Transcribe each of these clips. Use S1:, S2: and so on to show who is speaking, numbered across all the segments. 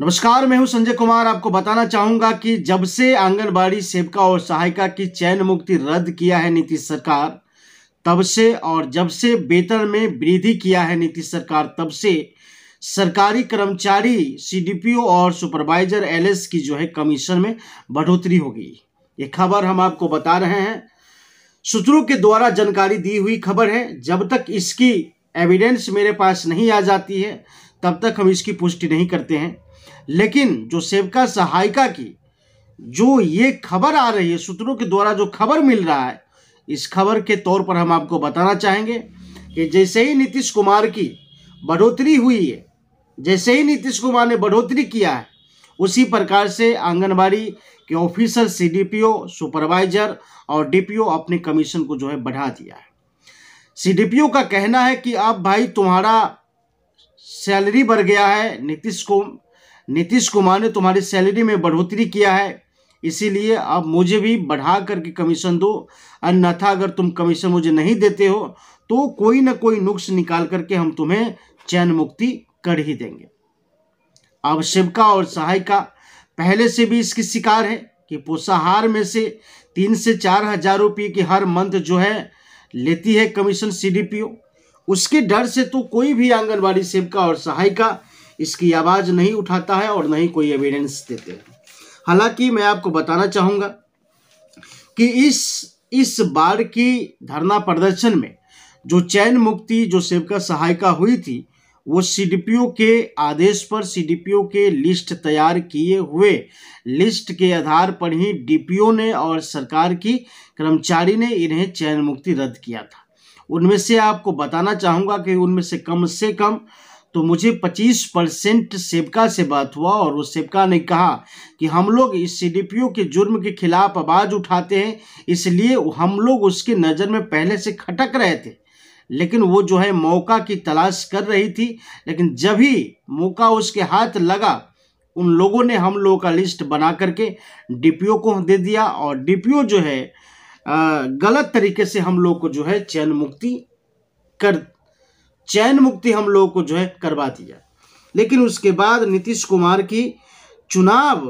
S1: नमस्कार मैं हूं संजय कुमार आपको बताना चाहूंगा कि जब से आंगनबाड़ी सेविका और सहायिका की चयन मुक्ति रद्द किया है नीतीश सरकार तब से और जब से वेतन में वृद्धि किया है नीतीश सरकार तब से सरकारी कर्मचारी सीडीपीओ और सुपरवाइजर एलएस की जो है कमीशन में बढ़ोतरी होगी ये खबर हम आपको बता रहे हैं सूत्रों के द्वारा जानकारी दी हुई खबर है जब तक इसकी एविडेंस मेरे पास नहीं आ जाती है तब तक हम इसकी पुष्टि नहीं करते हैं लेकिन जो सेविका सहायिका की जो ये खबर आ रही है सूत्रों के द्वारा जो खबर मिल रहा है इस खबर के तौर पर हम आपको बताना चाहेंगे कि जैसे ही नीतीश कुमार की बढ़ोतरी हुई है जैसे ही नीतीश कुमार ने बढ़ोतरी किया है उसी प्रकार से आंगनबाड़ी के ऑफिसर सीडीपीओ सुपरवाइजर और डीपीओ अपने कमीशन को जो है बढ़ा दिया है सीडीपीओ का कहना है कि अब भाई तुम्हारा सैलरी बढ़ गया है नीतीश को नीतीश कुमार ने तुम्हारी सैलरी में बढ़ोतरी किया है इसीलिए अब मुझे भी बढ़ा करके कमीशन दो अन्यथा अगर तुम कमीशन मुझे नहीं देते हो तो कोई ना कोई नुक्स निकाल करके हम तुम्हें चैन मुक्ति कर ही देंगे अब शिवका और सहायिका पहले से भी इसकी शिकार है कि पोषाहार में से तीन से चार हजार रुपये की हर मंथ जो है लेती है कमीशन सीडीपीओ उसके डर से तो कोई भी आंगनबाड़ी सेविका और सहायिका इसकी आवाज़ नहीं उठाता है और नहीं कोई एविडेंस देते हैं हालांकि मैं आपको बताना चाहूँगा कि इस इस बार की धरना प्रदर्शन में जो चयन मुक्ति जो सेवका सहायिका हुई थी वो सीडीपीओ के आदेश पर सीडीपीओ के लिस्ट तैयार किए हुए लिस्ट के आधार पर ही डीपीओ ने और सरकार की कर्मचारी ने इन्हें चयन मुक्ति रद्द किया था उनमें से आपको बताना चाहूँगा कि उनमें से कम से कम तो मुझे 25 परसेंट सेवका से बात हुआ और उस सेवका ने कहा कि हम लोग इस सीडीपीओ के जुर्म के खिलाफ आवाज़ उठाते हैं इसलिए हम लोग उसकी नज़र में पहले से खटक रहे थे लेकिन वो जो है मौका की तलाश कर रही थी लेकिन जब ही मौका उसके हाथ लगा उन लोगों ने हम लोगों का लिस्ट बना करके डीपीओ को दे दिया और डीपीओ जो है गलत तरीके से हम लोग को जो है चयन मुक्ति कर चयन मुक्ति हम लोगों को जो है करवा दिया लेकिन उसके बाद नीतीश कुमार की चुनाव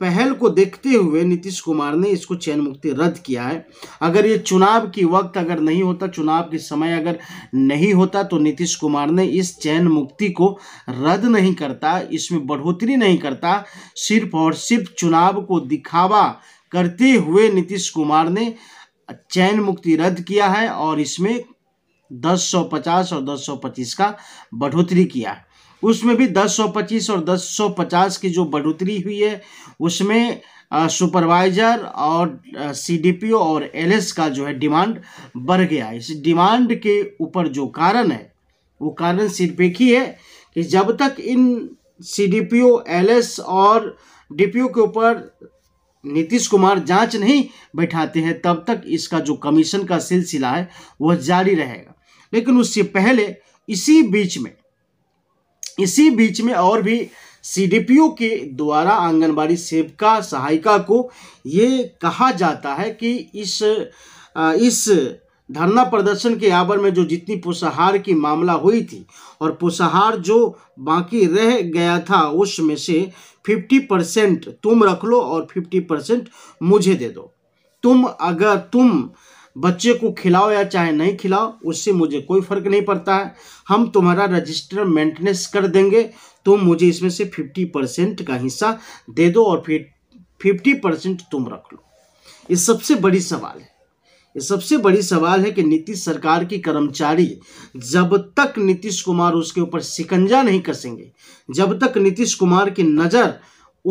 S1: पहल को देखते हुए नीतीश कुमार ने इसको चयन मुक्ति रद्द किया है अगर ये चुनाव की वक्त अगर नहीं होता चुनाव के समय अगर नहीं होता तो नीतीश कुमार ने इस चयन मुक्ति को रद्द नहीं करता इसमें बढ़ोतरी नहीं करता सिर्फ और सिर्फ चुनाव को दिखावा करते हुए नीतीश कुमार ने चयन मुक्ति रद्द किया है और इसमें दस सौ पचास और दस सौ पच्चीस का बढ़ोतरी किया उसमें भी दस सौ पच्चीस और दस सौ पचास की जो बढ़ोतरी हुई है उसमें सुपरवाइजर और सीडीपीओ और एलएस का जो है डिमांड बढ़ गया इस डिमांड के ऊपर जो कारण है वो कारण सिर्फ एक ही है कि जब तक इन C D P O L S और डी पी ओ के ऊपर नीतीश कुमार जांच नहीं बैठाते हैं तब तक इसका जो कमीशन का सिलसिला है वह जारी रहेगा लेकिन उससे पहले इसी बीच में इसी बीच में और भी सीडीपीओ के द्वारा आंगनबाड़ी सेविका सहायिका को ये कहा जाता है कि इस इस धरना प्रदर्शन के आवर में जो जितनी पोषाहार की मामला हुई थी और पोषाहार जो बाकी रह गया था उसमें से फिफ्टी परसेंट तुम रख लो और फिफ्टी परसेंट मुझे दे दो तुम अगर तुम बच्चे को खिलाओ या चाहे नहीं खिलाओ उससे मुझे कोई फर्क नहीं पड़ता है हम तुम्हारा रजिस्टर मेंटेनेंस कर देंगे तुम तो मुझे इसमें से फिफ्टी परसेंट का हिस्सा दे दो और फिर फिफ्टी परसेंट तुम रख लो ये सबसे बड़ी सवाल है ये सबसे बड़ी सवाल है कि नीतीश सरकार की कर्मचारी जब तक नीतीश कुमार उसके ऊपर शिकंजा नहीं कसेंगे जब तक नीतीश कुमार की नज़र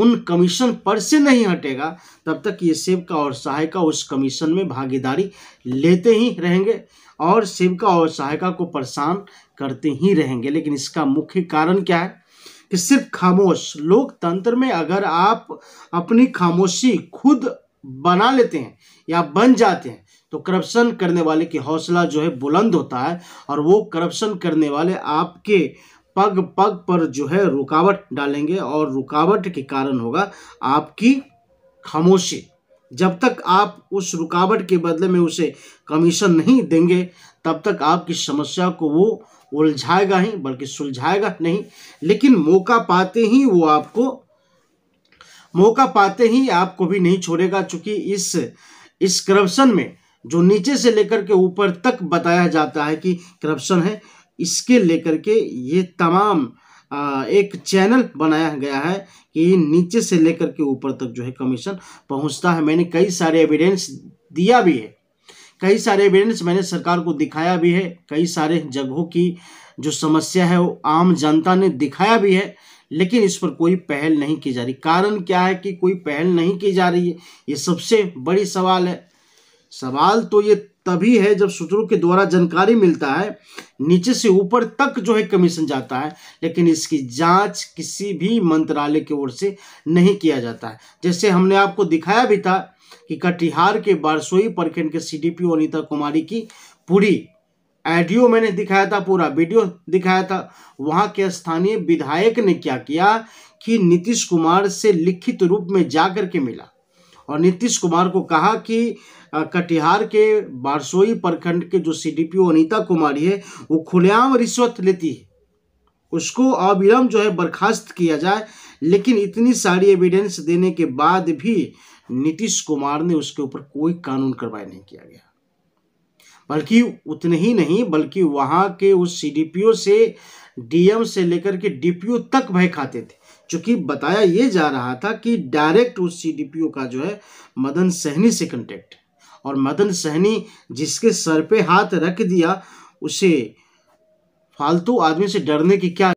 S1: उन कमीशन पर से नहीं हटेगा तब तक ये सेवका और सहायिका उस कमीशन में भागीदारी लेते ही रहेंगे और सेवका और सहायिका को परेशान करते ही रहेंगे लेकिन इसका मुख्य कारण क्या है कि सिर्फ खामोश लोकतंत्र में अगर आप अपनी खामोशी खुद बना लेते हैं या बन जाते हैं तो करप्शन करने वाले की हौसला जो है बुलंद होता है और वो करप्शन करने वाले आपके पग पग पर जो है रुकावट डालेंगे और रुकावट के कारण होगा आपकी खामोशी जब तक आप उस रुकावट के बदले में उसे कमीशन नहीं देंगे तब तक आपकी समस्या को वो उलझाएगा ही बल्कि सुलझाएगा नहीं लेकिन मौका पाते ही वो आपको मौका पाते ही आपको भी नहीं छोड़ेगा चूंकि इस इस करप्शन में जो नीचे से लेकर के ऊपर तक बताया जाता है कि करप्शन है इसके लेकर के ये तमाम एक चैनल बनाया गया है कि नीचे से लेकर के ऊपर तक जो है कमीशन पहुंचता है मैंने कई सारे एविडेंस दिया भी है कई सारे एविडेंस मैंने सरकार को दिखाया भी है कई सारे जगहों की जो समस्या है वो आम जनता ने दिखाया भी है लेकिन इस पर कोई पहल नहीं की जा रही कारण क्या है कि कोई पहल नहीं की जा रही है ये सबसे बड़ी सवाल है सवाल तो ये तभी है जब सूत्रों के द्वारा जानकारी मिलता है नीचे से ऊपर तक जो है कमीशन जाता है लेकिन इसकी जांच किसी भी मंत्रालय की ओर से नहीं किया जाता है जैसे हमने आपको दिखाया भी था कि कटिहार के बारसोई प्रखंड के सीडीपीओ अनिता कुमारी की पूरी एडियो मैंने दिखाया था पूरा वीडियो दिखाया था वहाँ के स्थानीय विधायक ने क्या किया कि नीतीश कुमार से लिखित रूप में जा कर के मिला और नीतीश कुमार को कहा कि कटिहार के बारसोई प्रखंड के जो सीडीपीओ अनीता कुमारी है वो खुलेआम रिश्वत लेती है उसको अविलंब जो है बर्खास्त किया जाए लेकिन इतनी सारी एविडेंस देने के बाद भी नीतीश कुमार ने उसके ऊपर कोई कानून कार्रवाई नहीं किया गया बल्कि उतने ही नहीं बल्कि वहाँ के उस सीडीपीओ से डीएम से लेकर के डीपीओ तक भय खाते थे चूँकि बताया ये जा रहा था कि डायरेक्ट उस सीडीपीओ का जो है मदन सहनी से कंटेक्ट और मदन सहनी जिसके सर पे हाथ रख दिया उसे फालतू आदमी से डरने की क्या